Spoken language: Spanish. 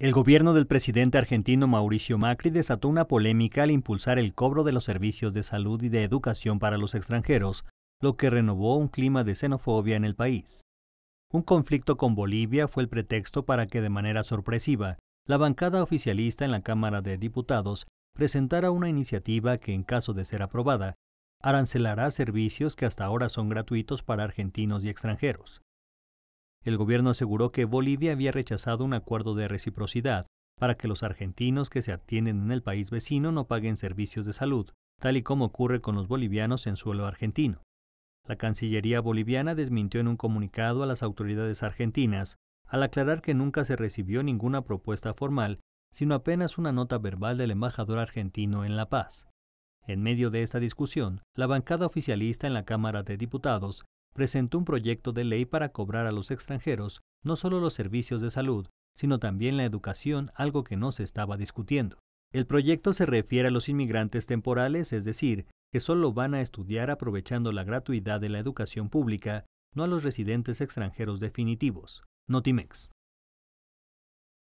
El gobierno del presidente argentino Mauricio Macri desató una polémica al impulsar el cobro de los servicios de salud y de educación para los extranjeros, lo que renovó un clima de xenofobia en el país. Un conflicto con Bolivia fue el pretexto para que de manera sorpresiva la bancada oficialista en la Cámara de Diputados presentara una iniciativa que, en caso de ser aprobada, arancelará servicios que hasta ahora son gratuitos para argentinos y extranjeros. El gobierno aseguró que Bolivia había rechazado un acuerdo de reciprocidad para que los argentinos que se atienden en el país vecino no paguen servicios de salud, tal y como ocurre con los bolivianos en suelo argentino. La Cancillería boliviana desmintió en un comunicado a las autoridades argentinas al aclarar que nunca se recibió ninguna propuesta formal, sino apenas una nota verbal del embajador argentino en La Paz. En medio de esta discusión, la bancada oficialista en la Cámara de Diputados presentó un proyecto de ley para cobrar a los extranjeros no solo los servicios de salud, sino también la educación, algo que no se estaba discutiendo. El proyecto se refiere a los inmigrantes temporales, es decir, que solo van a estudiar aprovechando la gratuidad de la educación pública, no a los residentes extranjeros definitivos. Notimex.